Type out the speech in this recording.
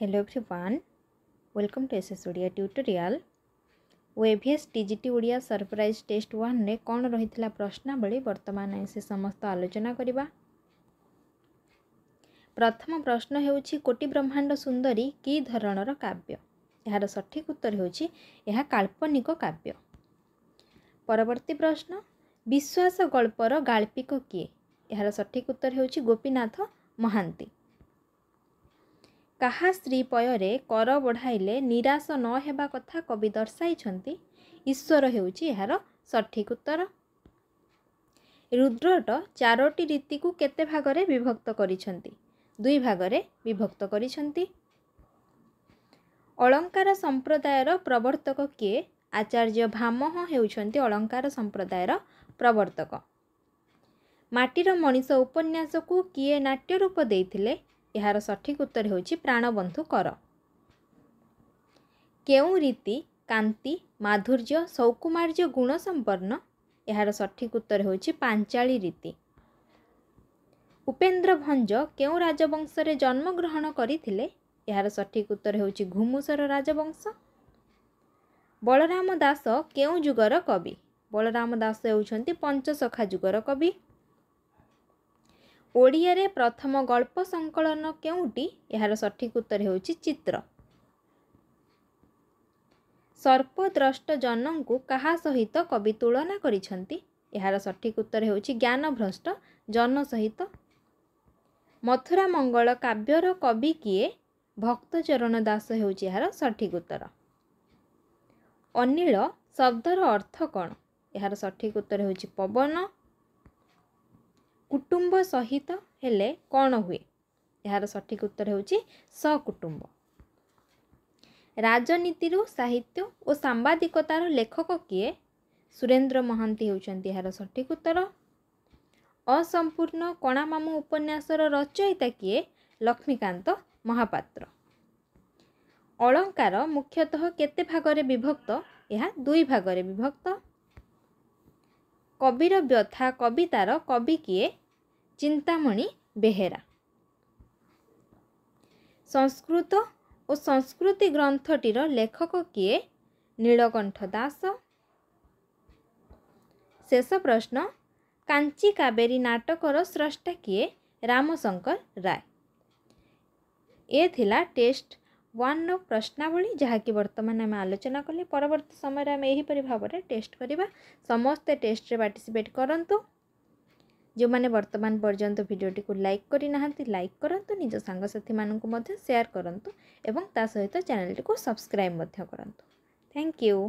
hello everyone welcome to S S Odia tutorial ওয়েভিএস TGT Odia surprise test ୱାନ୍ରେ କ'ଣ ରହିଥିଲା ପ୍ରଶ୍ନାବଳୀ ବର୍ତ୍ତମାନ ସେ ସମସ୍ତ ଆଲୋଚନା କରିବା ପ୍ରଥମ ପ୍ରଶ୍ନ ହେଉଛି କୋଟି ବ୍ରହ୍ମାଣ୍ଡ ସୁନ୍ଦରୀ କି ଧରଣର କାବ୍ୟ ଏହାର ସଠିକ୍ ଉତ୍ତର ହେଉଛି ଏହା କାଳ୍ପନିକ କାବ୍ୟ ପରବର୍ତ୍ତୀ ପ୍ରଶ୍ନ ବିଶ୍ୱାସ ଗଳ୍ପର ଗାଳ୍ପିକ କିଏ ଏହାର ସଠିକ୍ ଉତ୍ତର ହେଉଛି ଗୋପୀନାଥ ମହାନ୍ତି କାହା ସ୍ତ୍ରୀ ପୟରେ କର ବଢ଼ାଇଲେ ନିରାଶ ନ ହେବା କଥା କବି ଦର୍ଶାଇଛନ୍ତି ଈଶ୍ୱର ହେଉଛି ଏହାର ସଠିକ ଉତ୍ତର ରୁଦ୍ରଟ ଚାରୋଟି ରୀତିକୁ କେତେ ଭାଗରେ ବିଭକ୍ତ କରିଛନ୍ତି ଦୁଇ ଭାଗରେ ବିଭକ୍ତ କରିଛନ୍ତି ଅଳଙ୍କାର ସମ୍ପ୍ରଦାୟର ପ୍ରବର୍ତ୍ତକ କିଏ ଆଚାର୍ଯ୍ୟ ଭାମହ ହେଉଛନ୍ତି ଅଳଙ୍କାର ସମ୍ପ୍ରଦାୟର ପ୍ରବର୍ତ୍ତକ ମାଟିର ମଣିଷ ଉପନ୍ୟାସକୁ କିଏ ନାଟ୍ୟ ରୂପ ଦେଇଥିଲେ ଏହାର ସଠିକ୍ ଉତ୍ତର ହେଉଛି ପ୍ରାଣବନ୍ଧୁ କର କେଉଁ ରୀତି କାନ୍ତି ମାଧୁର୍ଯ୍ୟ ସୌକୁମାର୍ଯ୍ୟ ଗୁଣ ସମ୍ପନ୍ନ ଏହାର ସଠିକ୍ ଉତ୍ତର ହେଉଛି ପାଞ୍ଚାଳୀ ରୀତି ଉପେନ୍ଦ୍ର ଭଞ୍ଜ କେଉଁ ରାଜବଂଶରେ ଜନ୍ମଗ୍ରହଣ କରିଥିଲେ ଏହାର ସଠିକ୍ ଉତ୍ତର ହେଉଛି ଘୁମୁସର ରାଜବଂଶ ବଳରାମ ଦାସ କେଉଁ ଯୁଗର କବି ବଳରାମ ଦାସ ହେଉଛନ୍ତି ପଞ୍ଚସଖା ଯୁଗର କବି ଓଡ଼ିଆରେ ପ୍ରଥମ ଗଳ୍ପ ସଂକଳନ କେଉଁଟି ଏହାର ସଠିକ୍ ଉତ୍ତର ହେଉଛି ଚିତ୍ର ସର୍ପଦ୍ରଷ୍ଟ ଜନଙ୍କୁ କାହା ସହିତ କବି ତୁଳନା କରିଛନ୍ତି ଏହାର ସଠିକ ଉତ୍ତର ହେଉଛି ଜ୍ଞାନଭ୍ରଷ୍ଟ ଜନ ସହିତ ମଥୁରା ମଙ୍ଗଳ କାବ୍ୟର କବି କିଏ ଭକ୍ତ ଚରଣ ଦାସ ହେଉଛି ଏହାର ସଠିକ୍ ଉତ୍ତର ଅନିଳ ଶବ୍ଦର ଅର୍ଥ କ'ଣ ଏହାର ସଠିକ୍ ଉତ୍ତର ହେଉଛି ପବନ କୁଟୁମ୍ବ ସହିତ ହେଲେ କ'ଣ ହୁଏ ଏହାର ସଠିକ ଉତ୍ତର ହେଉଛି ସକୁଟୁମ୍ବ ରାଜନୀତିରୁ ସାହିତ୍ୟ ଓ ସାମ୍ବାଦିକତାର ଲେଖକ କିଏ ସୁରେନ୍ଦ୍ର ମହାନ୍ତି ହେଉଛନ୍ତି ଏହାର ସଠିକ ଉତ୍ତର ଅସମ୍ପୂର୍ଣ୍ଣ କଣାମାମୁ ଉପନ୍ୟାସର ରଚୟିତା କିଏ ଲକ୍ଷ୍ମୀକାନ୍ତ ମହାପାତ୍ର ଅଳଙ୍କାର ମୁଖ୍ୟତଃ କେତେ ଭାଗରେ ବିଭକ୍ତ ଏହା ଦୁଇ ଭାଗରେ ବିଭକ୍ତ କବିର ବ୍ୟଥା କବିତାର କବି କିଏ ଚିନ୍ତାମଣି ବେହେରା ସଂସ୍କୃତ ଓ ସଂସ୍କୃତି ଗ୍ରନ୍ଥଟିର ଲେଖକ କିଏ ନୀଳକଣ୍ଠ ଦାସ ଶେଷ ପ୍ରଶ୍ନ କାଞ୍ଚି କାବେରୀ ନାଟକର ସ୍ରଷ୍ଟା କିଏ ରାମଶଙ୍କର ରାୟ ଏ ଥିଲା ଟେଷ୍ଟ ୱାନ୍ର ପ୍ରଶ୍ନାବଳୀ ଯାହାକି ବର୍ତ୍ତମାନ ଆମେ ଆଲୋଚନା କଲେ ପରବର୍ତ୍ତୀ ସମୟରେ ଆମେ ଏହିପରି ଭାବରେ ଟେଷ୍ଟ କରିବା ସମସ୍ତେ ଟେଷ୍ଟରେ ପାର୍ଟିସିପେଟ୍ କରନ୍ତୁ ଯେଉଁମାନେ ବର୍ତ୍ତମାନ ପର୍ଯ୍ୟନ୍ତ ଭିଡ଼ିଓଟିକୁ ଲାଇକ୍ କରିନାହାନ୍ତି ଲାଇକ୍ କରନ୍ତୁ ନିଜ ସାଙ୍ଗସାଥିମାନଙ୍କୁ ମଧ୍ୟ ସେୟାର କରନ୍ତୁ ଏବଂ ତା ସହିତ ଚ୍ୟାନେଲଟିକୁ ସବସ୍କ୍ରାଇବ୍ ମଧ୍ୟ କରନ୍ତୁ ଥ୍ୟାଙ୍କ ୟୁ